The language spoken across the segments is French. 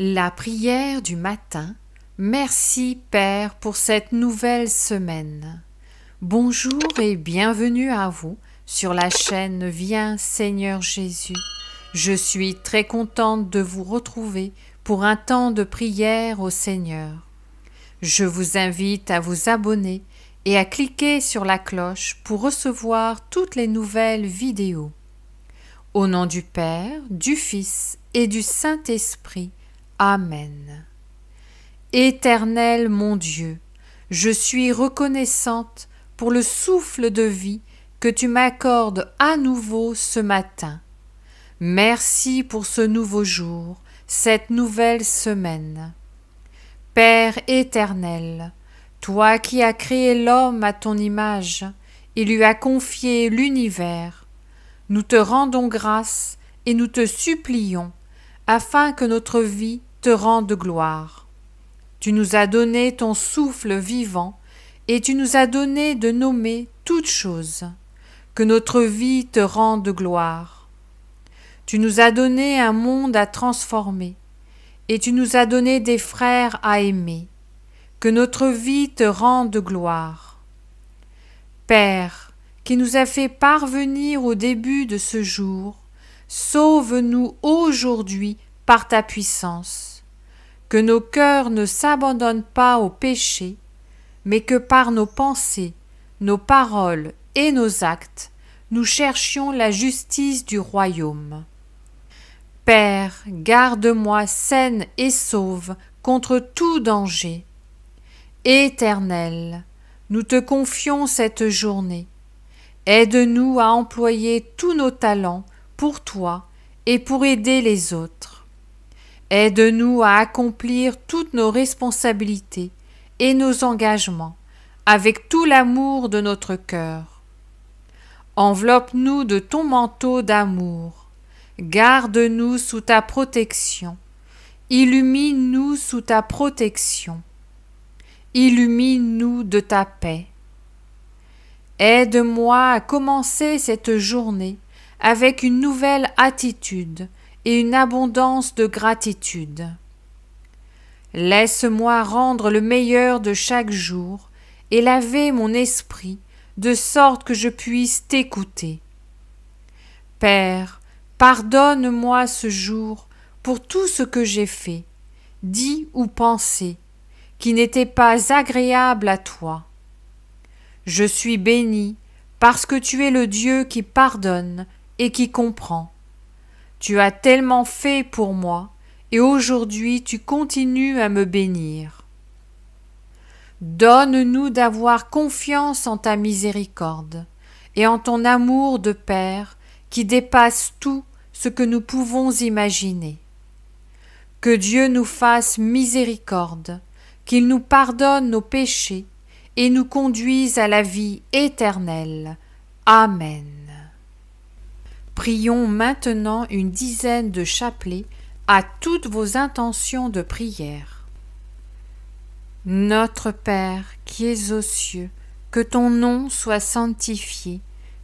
La prière du matin. Merci Père pour cette nouvelle semaine. Bonjour et bienvenue à vous sur la chaîne Viens Seigneur Jésus. Je suis très contente de vous retrouver pour un temps de prière au Seigneur. Je vous invite à vous abonner et à cliquer sur la cloche pour recevoir toutes les nouvelles vidéos. Au nom du Père, du Fils et du Saint-Esprit, Amen. Éternel mon Dieu, je suis reconnaissante pour le souffle de vie que tu m'accordes à nouveau ce matin. Merci pour ce nouveau jour, cette nouvelle semaine. Père éternel, toi qui as créé l'homme à ton image et lui as confié l'univers, nous te rendons grâce et nous te supplions afin que notre vie te rende gloire. Tu nous as donné ton souffle vivant, et tu nous as donné de nommer toutes choses. Que notre vie te rende gloire. Tu nous as donné un monde à transformer, et tu nous as donné des frères à aimer. Que notre vie te rende gloire. Père, qui nous a fait parvenir au début de ce jour, Sauve-nous aujourd'hui par ta puissance, que nos cœurs ne s'abandonnent pas au péché, mais que par nos pensées, nos paroles et nos actes, nous cherchions la justice du royaume. Père, garde-moi saine et sauve contre tout danger. Éternel, nous te confions cette journée. Aide-nous à employer tous nos talents pour toi et pour aider les autres. Aide-nous à accomplir toutes nos responsabilités et nos engagements avec tout l'amour de notre cœur. Enveloppe-nous de ton manteau d'amour. Garde-nous sous ta protection. Illumine-nous sous ta protection. Illumine-nous de ta paix. Aide-moi à commencer cette journée avec une nouvelle attitude et une abondance de gratitude. Laisse-moi rendre le meilleur de chaque jour et laver mon esprit de sorte que je puisse t'écouter. Père, pardonne-moi ce jour pour tout ce que j'ai fait, dit ou pensé, qui n'était pas agréable à toi. Je suis béni parce que tu es le Dieu qui pardonne et qui comprend. Tu as tellement fait pour moi, et aujourd'hui tu continues à me bénir. Donne-nous d'avoir confiance en ta miséricorde et en ton amour de Père qui dépasse tout ce que nous pouvons imaginer. Que Dieu nous fasse miséricorde, qu'il nous pardonne nos péchés et nous conduise à la vie éternelle. Amen. Prions maintenant une dizaine de chapelets à toutes vos intentions de prière. Notre Père qui es aux cieux, que ton nom soit sanctifié,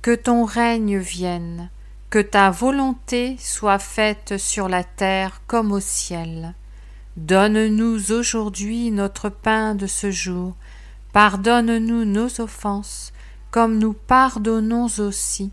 que ton règne vienne, que ta volonté soit faite sur la terre comme au ciel. Donne-nous aujourd'hui notre pain de ce jour. Pardonne-nous nos offenses, comme nous pardonnons aussi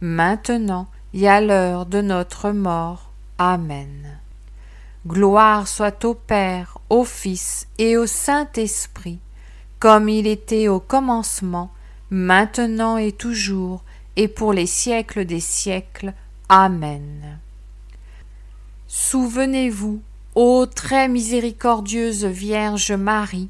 maintenant et à l'heure de notre mort. Amen. Gloire soit au Père, au Fils et au Saint-Esprit, comme il était au commencement, maintenant et toujours, et pour les siècles des siècles. Amen. Souvenez-vous, ô très miséricordieuse Vierge Marie,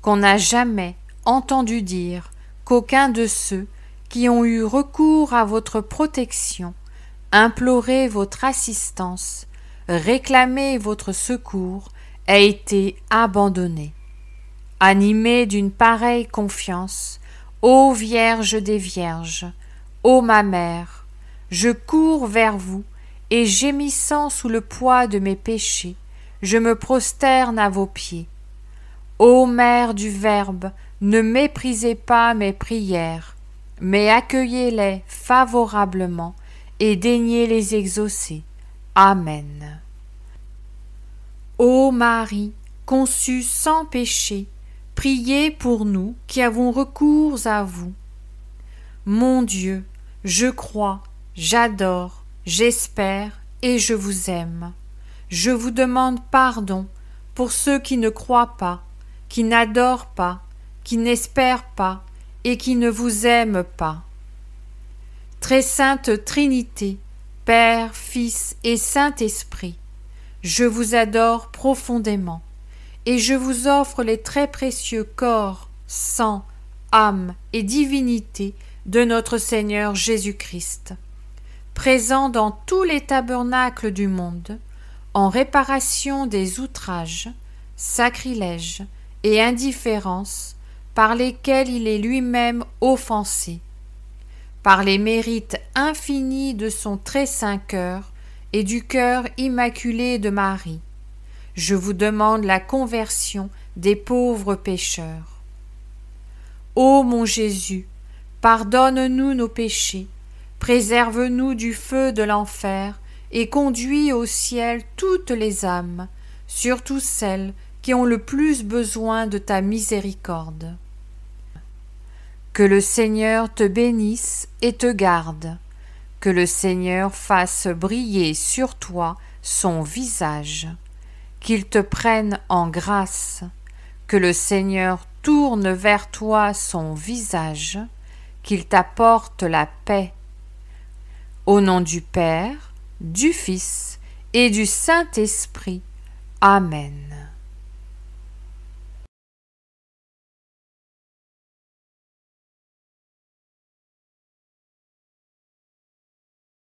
qu'on n'a jamais entendu dire qu'aucun de ceux qui ont eu recours à votre protection, imploré votre assistance, réclamé votre secours, a été abandonné. Animé d'une pareille confiance, ô Vierge des Vierges, ô ma mère, je cours vers vous, et gémissant sous le poids de mes péchés, je me prosterne à vos pieds. Ô Mère du Verbe, ne méprisez pas mes prières, mais accueillez-les favorablement et daignez les exaucer. Amen. Ô Marie, conçue sans péché, priez pour nous qui avons recours à vous. Mon Dieu, je crois, j'adore, j'espère et je vous aime. Je vous demande pardon pour ceux qui ne croient pas, qui n'adorent pas, qui n'espèrent pas, et qui ne vous aime pas. Très sainte Trinité, Père, Fils et Saint-Esprit, je vous adore profondément, et je vous offre les très précieux corps, sang, âme et divinité de notre Seigneur Jésus-Christ, présent dans tous les tabernacles du monde, en réparation des outrages, sacrilèges et indifférences par lesquels il est lui-même offensé, par les mérites infinis de son très saint cœur et du cœur immaculé de Marie. Je vous demande la conversion des pauvres pécheurs. Ô mon Jésus, pardonne-nous nos péchés, préserve-nous du feu de l'enfer et conduis au ciel toutes les âmes, surtout celles qui ont le plus besoin de ta miséricorde. Que le Seigneur te bénisse et te garde. Que le Seigneur fasse briller sur toi son visage. Qu'il te prenne en grâce. Que le Seigneur tourne vers toi son visage. Qu'il t'apporte la paix. Au nom du Père, du Fils et du Saint-Esprit. Amen.